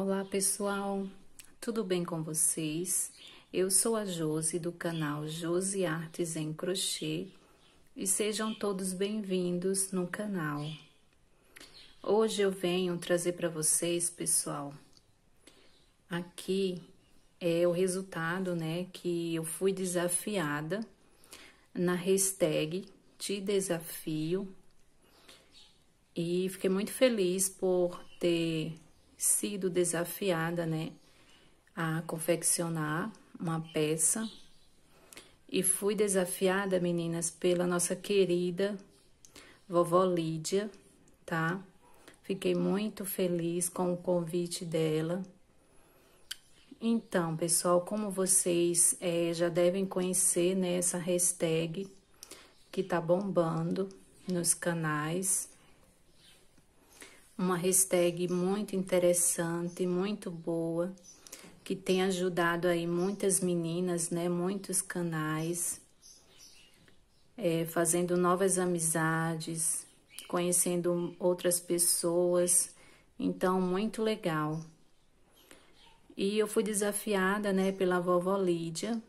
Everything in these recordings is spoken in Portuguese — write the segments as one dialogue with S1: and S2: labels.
S1: Olá pessoal, tudo bem com vocês? Eu sou a Josi do canal Josi Artes em Crochê e sejam todos bem-vindos no canal. Hoje eu venho trazer para vocês, pessoal, aqui é o resultado, né, que eu fui desafiada na hashtag Te Desafio e fiquei muito feliz por ter sido desafiada, né, a confeccionar uma peça. E fui desafiada, meninas, pela nossa querida vovó Lídia, tá? Fiquei muito feliz com o convite dela. Então, pessoal, como vocês é, já devem conhecer, né, essa hashtag que tá bombando nos canais, uma hashtag muito interessante, muito boa, que tem ajudado aí muitas meninas, né, muitos canais, é, fazendo novas amizades, conhecendo outras pessoas, então muito legal. E eu fui desafiada, né, pela vovó Lídia,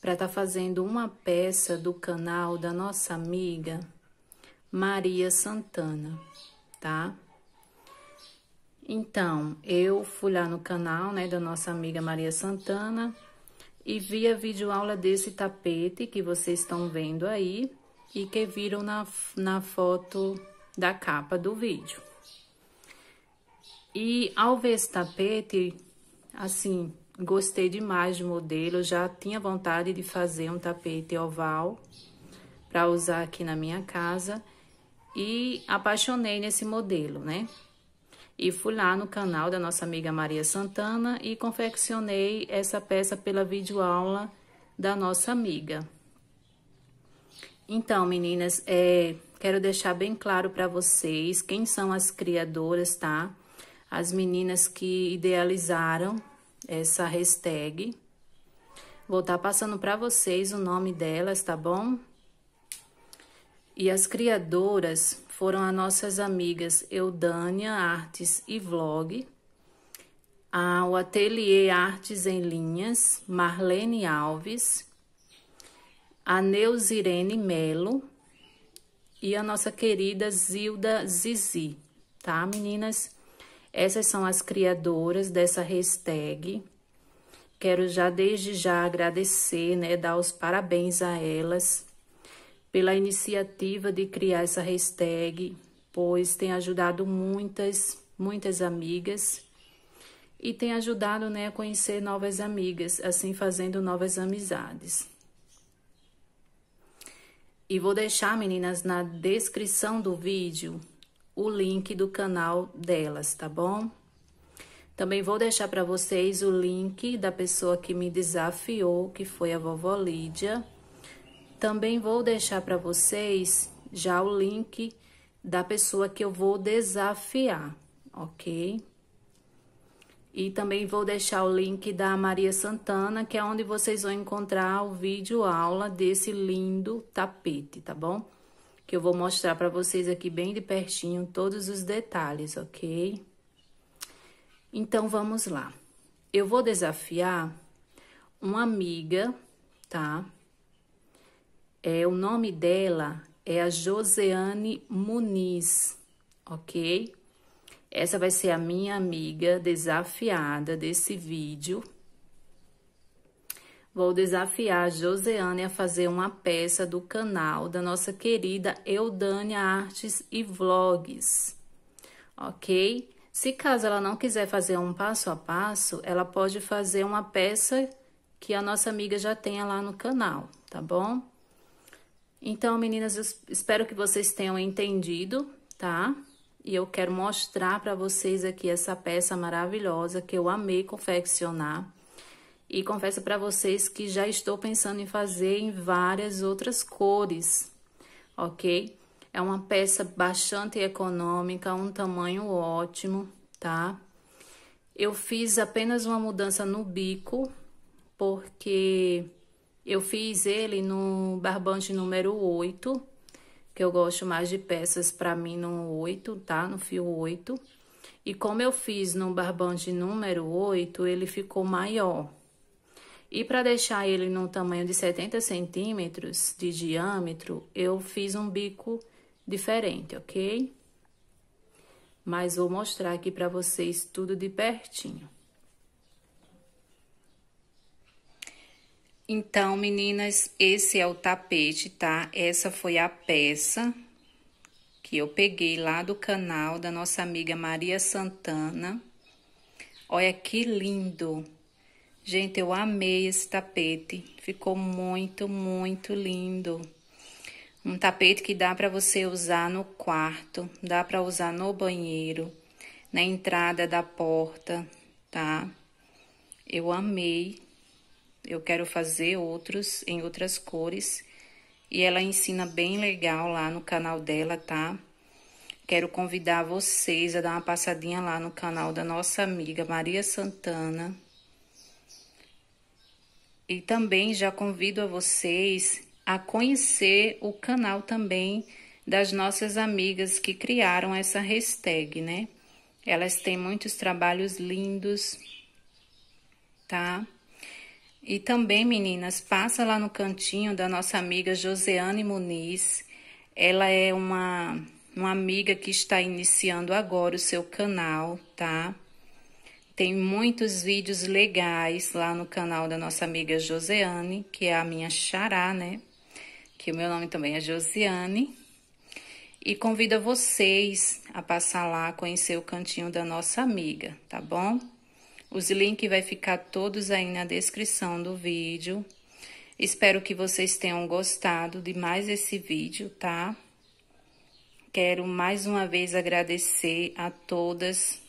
S1: para estar tá fazendo uma peça do canal da nossa amiga Maria Santana tá? Então, eu fui lá no canal, né, da nossa amiga Maria Santana e vi a videoaula desse tapete que vocês estão vendo aí e que viram na, na foto da capa do vídeo. E ao ver esse tapete, assim, gostei demais do modelo, já tinha vontade de fazer um tapete oval para usar aqui na minha casa e apaixonei nesse modelo, né? E fui lá no canal da nossa amiga Maria Santana e confeccionei essa peça pela videoaula da nossa amiga. Então, meninas, é, quero deixar bem claro para vocês quem são as criadoras, tá? As meninas que idealizaram essa hashtag. Vou estar tá passando para vocês o nome delas, tá bom? E as criadoras foram as nossas amigas Eudânia Artes e Vlog, o Ateliê Artes em Linhas, Marlene Alves, a Neuzirene Melo e a nossa querida Zilda Zizi, tá, meninas? Essas são as criadoras dessa hashtag. Quero já desde já agradecer, né, dar os parabéns a elas pela iniciativa de criar essa hashtag, pois tem ajudado muitas, muitas amigas e tem ajudado né, a conhecer novas amigas, assim fazendo novas amizades. E vou deixar, meninas, na descrição do vídeo o link do canal delas, tá bom? Também vou deixar para vocês o link da pessoa que me desafiou, que foi a vovó Lídia também vou deixar para vocês já o link da pessoa que eu vou desafiar, ok? E também vou deixar o link da Maria Santana, que é onde vocês vão encontrar o vídeo aula desse lindo tapete, tá bom? Que eu vou mostrar para vocês aqui bem de pertinho todos os detalhes, ok? Então, vamos lá. Eu vou desafiar uma amiga, tá? É, o nome dela é a Joseane Muniz, ok? Essa vai ser a minha amiga desafiada desse vídeo. Vou desafiar a Joseane a fazer uma peça do canal da nossa querida Eudânia Artes e Vlogs, ok? Se caso ela não quiser fazer um passo a passo, ela pode fazer uma peça que a nossa amiga já tenha lá no canal, tá bom? Então, meninas, eu espero que vocês tenham entendido, tá? E eu quero mostrar para vocês aqui essa peça maravilhosa que eu amei confeccionar. E confesso para vocês que já estou pensando em fazer em várias outras cores, ok? É uma peça bastante econômica, um tamanho ótimo, tá? Eu fiz apenas uma mudança no bico, porque eu fiz ele no barbante número 8, que eu gosto mais de peças para mim no 8, tá? No fio 8. E como eu fiz no barbante número 8, ele ficou maior. E para deixar ele no tamanho de 70 centímetros de diâmetro, eu fiz um bico diferente, ok? Mas vou mostrar aqui para vocês tudo de pertinho. Então, meninas, esse é o tapete, tá? Essa foi a peça que eu peguei lá do canal da nossa amiga Maria Santana. Olha que lindo! Gente, eu amei esse tapete. Ficou muito, muito lindo. Um tapete que dá para você usar no quarto, dá para usar no banheiro, na entrada da porta, tá? Eu amei eu quero fazer outros em outras cores. E ela ensina bem legal lá no canal dela, tá? Quero convidar vocês a dar uma passadinha lá no canal da nossa amiga Maria Santana. E também já convido a vocês a conhecer o canal também das nossas amigas que criaram essa hashtag, né? Elas têm muitos trabalhos lindos, tá? E também, meninas, passa lá no cantinho da nossa amiga Joseane Muniz. Ela é uma, uma amiga que está iniciando agora o seu canal, tá? Tem muitos vídeos legais lá no canal da nossa amiga Joseane, que é a minha xará, né? Que o meu nome também é Josiane. E convido vocês a passar lá, conhecer o cantinho da nossa amiga, tá bom? Os links vai ficar todos aí na descrição do vídeo. Espero que vocês tenham gostado de mais esse vídeo, tá? Quero mais uma vez agradecer a todas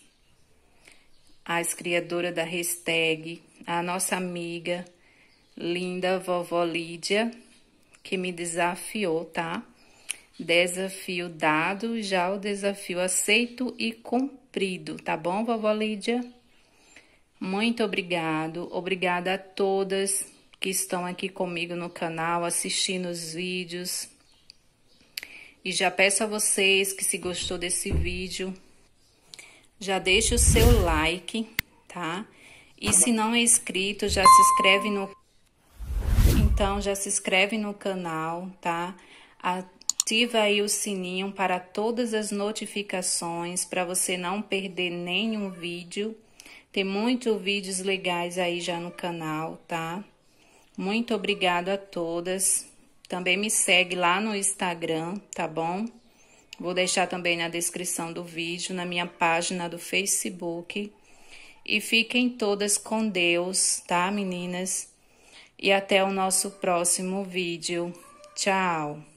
S1: as criadoras da hashtag, a nossa amiga linda vovó Lídia, que me desafiou, tá? Desafio dado, já o desafio aceito e cumprido, tá bom, vovó Lídia? Muito obrigado, obrigada a todas que estão aqui comigo no canal assistindo os vídeos. E já peço a vocês que se gostou desse vídeo, já deixe o seu like, tá? E se não é inscrito, já se inscreve no Então já se inscreve no canal, tá? Ativa aí o sininho para todas as notificações para você não perder nenhum vídeo tem muitos vídeos legais aí já no canal, tá? Muito obrigada a todas. Também me segue lá no Instagram, tá bom? Vou deixar também na descrição do vídeo, na minha página do Facebook. E fiquem todas com Deus, tá, meninas? E até o nosso próximo vídeo. Tchau!